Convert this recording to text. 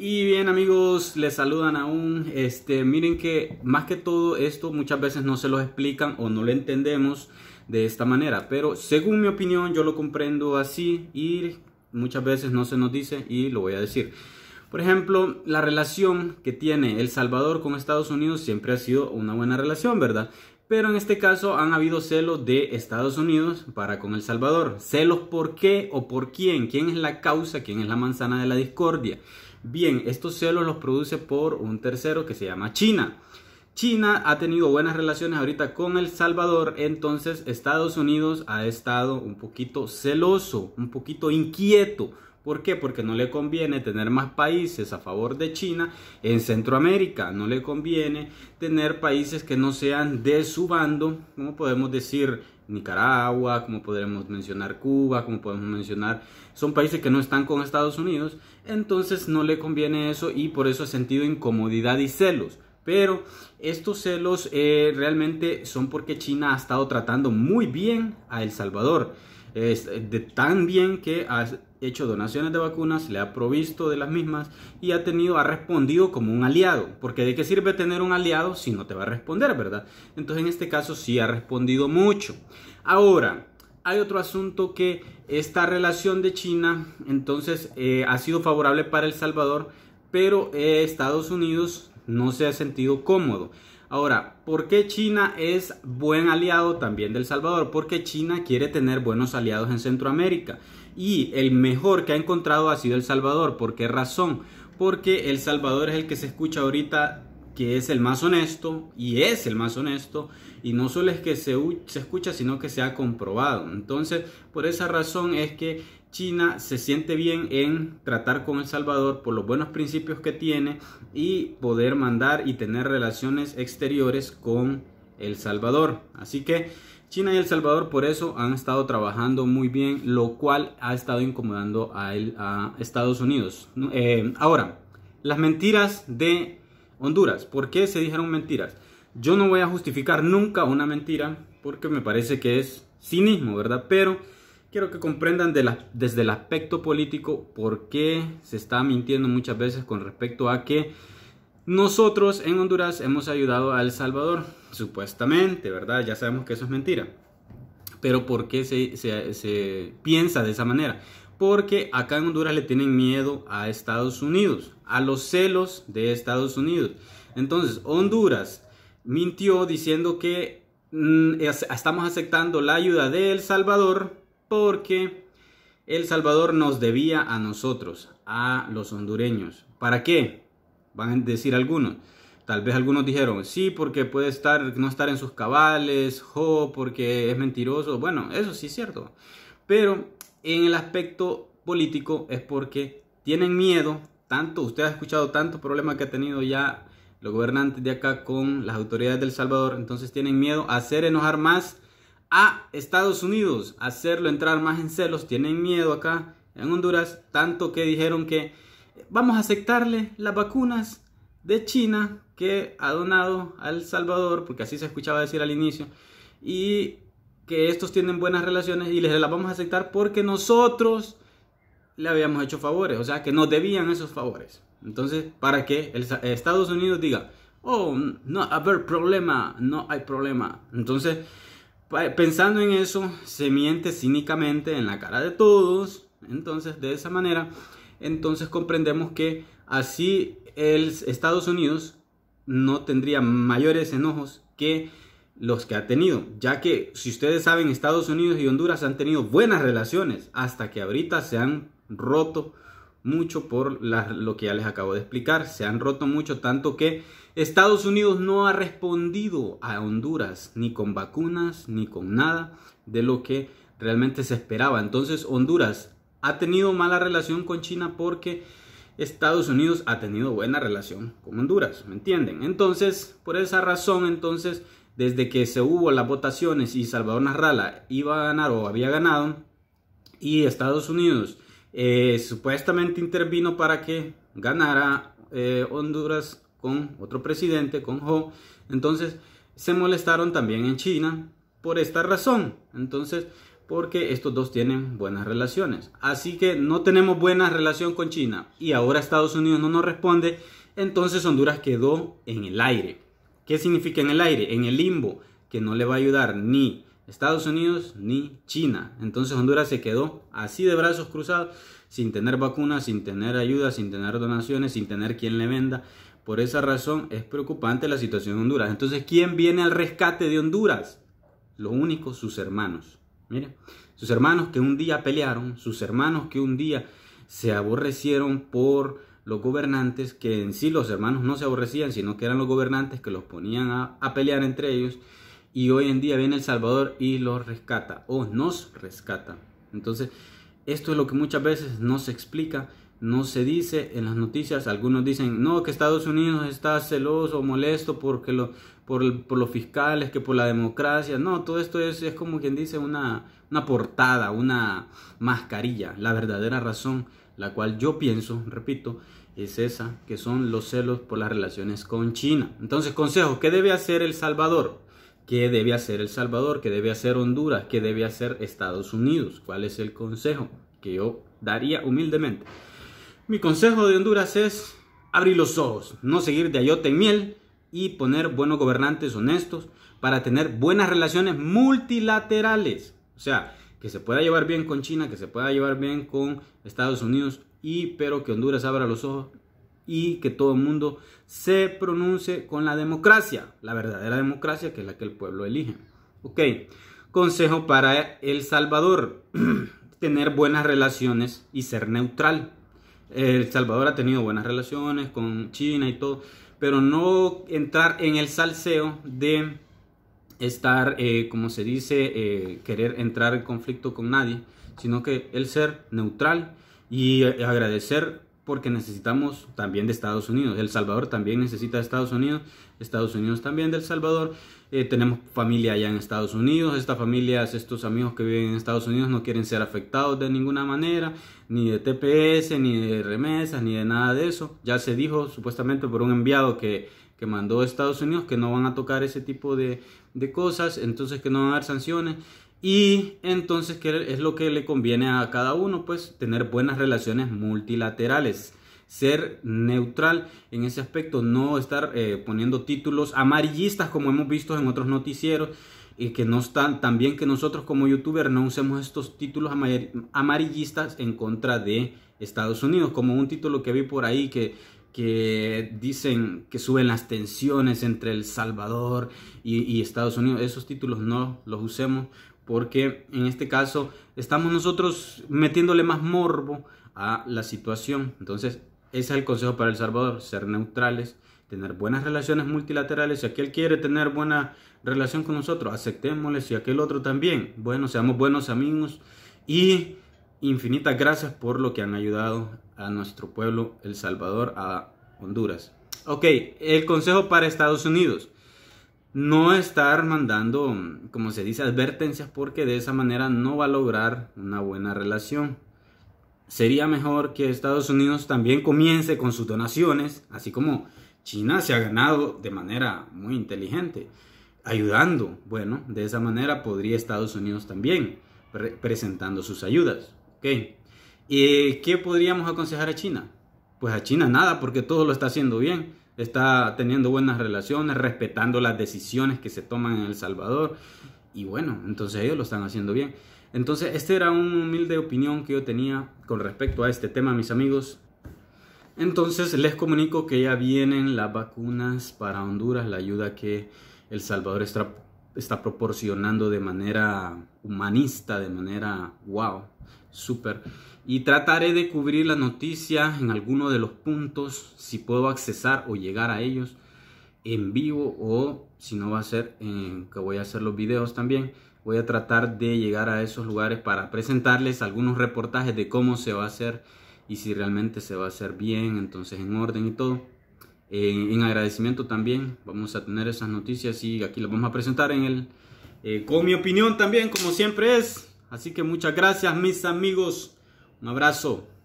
Y bien amigos, les saludan aún. Este, miren que más que todo esto muchas veces no se los explican o no lo entendemos de esta manera. Pero según mi opinión yo lo comprendo así y muchas veces no se nos dice y lo voy a decir. Por ejemplo, la relación que tiene El Salvador con Estados Unidos siempre ha sido una buena relación, ¿verdad? Pero en este caso han habido celos de Estados Unidos para con El Salvador. Celos por qué o por quién, quién es la causa, quién es la manzana de la discordia. Bien, estos celos los produce por un tercero que se llama China. China ha tenido buenas relaciones ahorita con El Salvador, entonces Estados Unidos ha estado un poquito celoso, un poquito inquieto. ¿Por qué? Porque no le conviene tener más países a favor de China en Centroamérica, no le conviene tener países que no sean de su bando, como podemos decir Nicaragua, como podremos mencionar Cuba, como podemos mencionar, son países que no están con Estados Unidos, entonces no le conviene eso y por eso ha sentido incomodidad y celos. Pero estos celos eh, realmente son porque China ha estado tratando muy bien a El Salvador es de tan bien que ha hecho donaciones de vacunas, le ha provisto de las mismas y ha tenido, ha respondido como un aliado. Porque de qué sirve tener un aliado si no te va a responder, ¿verdad? Entonces en este caso sí ha respondido mucho. Ahora, hay otro asunto que esta relación de China entonces eh, ha sido favorable para El Salvador, pero eh, Estados Unidos no se ha sentido cómodo. Ahora, ¿por qué China es buen aliado también del Salvador? Porque China quiere tener buenos aliados en Centroamérica. Y el mejor que ha encontrado ha sido El Salvador. ¿Por qué razón? Porque El Salvador es el que se escucha ahorita que es el más honesto y es el más honesto y no solo es que se, se escucha sino que se ha comprobado. Entonces, por esa razón es que China se siente bien en tratar con El Salvador por los buenos principios que tiene y poder mandar y tener relaciones exteriores con El Salvador. Así que China y El Salvador por eso han estado trabajando muy bien, lo cual ha estado incomodando a, Estados Unidos. Eh, ahora, las mentiras de Honduras, ¿por qué se dijeron mentiras? Yo no voy a justificar nunca una mentira porque me parece que es cinismo, ¿verdad? Pero quiero que comprendan desde el aspecto político por qué se está mintiendo muchas veces con respecto a que nosotros en Honduras hemos ayudado a El Salvador, supuestamente, ¿verdad? Ya sabemos que eso es mentira. Pero ¿por qué se, se piensa de esa manera? porque acá en Honduras le tienen miedo a Estados Unidos, a los celos de Estados Unidos. Entonces, Honduras mintió diciendo que mm, estamos aceptando la ayuda de El Salvador porque El Salvador nos debía a nosotros, a los hondureños. ¿Para qué? Van a decir algunos. Tal vez algunos dijeron, sí, porque puede estar, no estar en sus cabales, jo, porque es mentiroso. Bueno, eso sí es cierto. Pero en el aspecto político es porque tienen miedo, tanto, usted ha escuchado tantos problemas que ha tenido ya los gobernantes de acá con las autoridades del Salvador, entonces tienen miedo a hacer enojar más a Estados Unidos, hacerlo entrar más en celos, tienen miedo acá en Honduras, tanto que dijeron que vamos a aceptarle las vacunas de China que ha donado al Salvador, porque así se escuchaba decir al inicio, y que estos tienen buenas relaciones y les las vamos a aceptar porque nosotros le habíamos hecho favores, o sea, que nos debían esos favores. Entonces, para que el Estados Unidos diga, oh, no, a ver, problema, no hay problema. Entonces, pensando en eso, se miente cínicamente en la cara de todos. Entonces, de esa manera, entonces comprendemos que así el Estados Unidos no tendría mayores enojos que los que ha tenido, ya que si ustedes saben, Estados Unidos y Honduras han tenido buenas relaciones hasta que ahorita se han roto mucho por lo que ya les acabo de explicar, se han roto mucho tanto que Estados Unidos no ha respondido a Honduras ni con vacunas ni con nada de lo que realmente se esperaba. Entonces Honduras ha tenido mala relación con China porque Estados Unidos ha tenido buena relación con Honduras, ¿me entienden? Entonces, por esa razón, entonces desde que se hubo las votaciones y Salvador Narrala iba a ganar o había ganado, y Estados Unidos eh, supuestamente intervino para que ganara eh, Honduras con otro presidente, con Ho, entonces se molestaron también en China por esta razón. Entonces, porque estos dos tienen buenas relaciones. Así que no tenemos buena relación con China y ahora Estados Unidos no nos responde, entonces Honduras quedó en el aire. ¿Qué significa en el aire? En el limbo, que no le va a ayudar ni Estados Unidos ni China. Entonces Honduras se quedó así de brazos cruzados, sin tener vacunas, sin tener ayuda, sin tener donaciones, sin tener quien le venda. Por esa razón es preocupante la situación de Honduras. Entonces, ¿quién viene al rescate de Honduras? Los únicos, sus hermanos. Mira, sus hermanos que un día pelearon, sus hermanos que un día se aborrecieron por los gobernantes, que en sí los hermanos no se aborrecían, sino que eran los gobernantes que los ponían a, pelear entre ellos. Y hoy en día viene el Salvador y los rescata, o nos rescata. Entonces, esto es lo que muchas veces no se explica, no se dice en las noticias. Algunos dicen, no, que Estados Unidos está celoso, o molesto porque lo, por, por, los fiscales, que por la democracia. No, todo esto es, es como quien dice una, una portada, una mascarilla. La verdadera razón, la cual yo pienso, repito, es esa, que son los celos por las relaciones con China. Entonces, consejo, ¿qué debe hacer El Salvador? ¿Qué debe hacer El Salvador? ¿Qué debe hacer Honduras? ¿Qué debe hacer Estados Unidos? ¿Cuál es el consejo que yo daría humildemente? Mi consejo de Honduras es abrir los ojos, no seguir de ayote en miel y poner buenos gobernantes honestos para tener buenas relaciones multilaterales. O sea, que se pueda llevar bien con China, que se pueda llevar bien con Estados Unidos y pero que Honduras abra los ojos y que todo el mundo se pronuncie con la democracia, la verdadera democracia que es la que el pueblo elige. Ok, consejo para El Salvador, tener buenas relaciones y ser neutral. El Salvador ha tenido buenas relaciones con China y todo, pero no entrar en el salseo de estar, eh, como se dice, eh, querer entrar en conflicto con nadie, sino que el ser neutral y agradecer porque necesitamos también de Estados Unidos. El Salvador también necesita de Estados Unidos, Estados Unidos también del Salvador. Eh, tenemos familia allá en Estados Unidos, estas familias, estos amigos que viven en Estados Unidos no quieren ser afectados de ninguna manera, ni de TPS, ni de remesas, ni de nada de eso. Ya se dijo supuestamente por un enviado que, mandó a Estados Unidos que no van a tocar ese tipo de, de cosas, entonces que no van a dar sanciones. Y entonces, ¿qué es lo que le conviene a cada uno? Pues tener buenas relaciones multilaterales, ser neutral en ese aspecto, no estar eh, poniendo títulos amarillistas como hemos visto en otros noticieros y que no están también que nosotros como youtuber no usemos estos títulos amarillistas en contra de Estados Unidos como un título que vi por ahí que que dicen que suben las tensiones entre El Salvador y Estados Unidos. Esos títulos no los usemos porque en este caso estamos nosotros metiéndole más morbo a la situación. Entonces, ese es el consejo para El Salvador, ser neutrales, tener buenas relaciones multilaterales. Si aquel quiere tener buena relación con nosotros, aceptémosle, si aquel otro también. Bueno, seamos buenos amigos y infinitas gracias por lo que han ayudado a nuestro pueblo El Salvador, a Honduras. Ok, el consejo para Estados Unidos no estar mandando, como se dice, advertencias porque de esa manera no va a lograr una buena relación. Sería mejor que Estados Unidos también comience con sus donaciones, así como China se ha ganado de manera muy inteligente, ayudando. Bueno, de esa manera podría Estados Unidos también presentando sus ayudas. ¿Y qué podríamos aconsejar a China? Pues a China nada, porque todo lo está haciendo bien está teniendo buenas relaciones, respetando las decisiones que se toman en El Salvador. Y bueno, entonces ellos lo están haciendo bien. Entonces, esta era una humilde opinión que yo tenía con respecto a este tema, mis amigos. Entonces, les comunico que ya vienen las vacunas para Honduras, la ayuda que El Salvador está, está proporcionando de manera humanista, de manera wow, super Y trataré de cubrir la noticia en alguno de los puntos, si puedo accesar o llegar a ellos en vivo o si no va a ser en, que voy a hacer los videos también. Voy a tratar de llegar a esos lugares para presentarles algunos reportajes de cómo se va a hacer y si realmente se va a hacer bien, entonces en orden y todo. Eh, en agradecimiento también vamos a tener esas noticias y aquí las vamos a presentar en el eh, con mi opinión también como siempre es Así que muchas gracias mis amigos. Un abrazo.